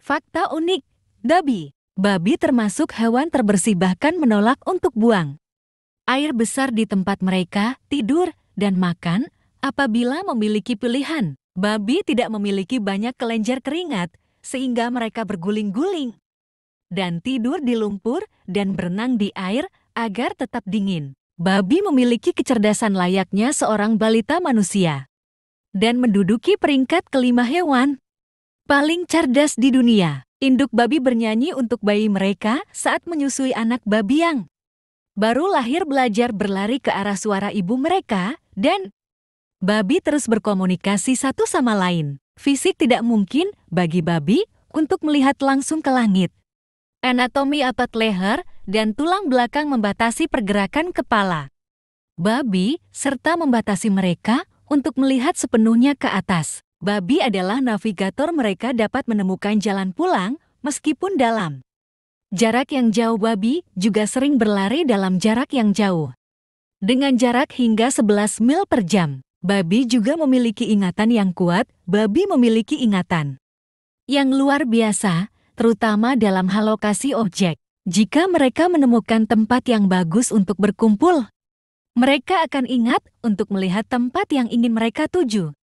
Fakta unik, Dabi. Babi termasuk hewan terbersih bahkan menolak untuk buang. Air besar di tempat mereka, tidur, dan makan, apabila memiliki pilihan. Babi tidak memiliki banyak kelenjar keringat, sehingga mereka berguling-guling. Dan tidur di lumpur dan berenang di air agar tetap dingin. Babi memiliki kecerdasan layaknya seorang balita manusia. Dan menduduki peringkat kelima hewan paling cerdas di dunia. Induk babi bernyanyi untuk bayi mereka saat menyusui anak babi yang baru lahir belajar berlari ke arah suara ibu mereka, dan babi terus berkomunikasi satu sama lain. Fisik tidak mungkin bagi babi untuk melihat langsung ke langit. Anatomi atat leher dan tulang belakang membatasi pergerakan kepala. Babi serta membatasi mereka untuk melihat sepenuhnya ke atas. Babi adalah navigator mereka dapat menemukan jalan pulang meskipun dalam. Jarak yang jauh babi juga sering berlari dalam jarak yang jauh. Dengan jarak hingga 11 mil per jam, babi juga memiliki ingatan yang kuat, babi memiliki ingatan yang luar biasa, terutama dalam hal lokasi objek. Jika mereka menemukan tempat yang bagus untuk berkumpul, mereka akan ingat untuk melihat tempat yang ingin mereka tuju.